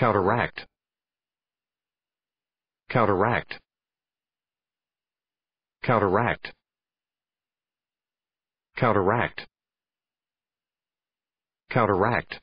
Counteract. Counteract. Counteract. Counteract. Counteract.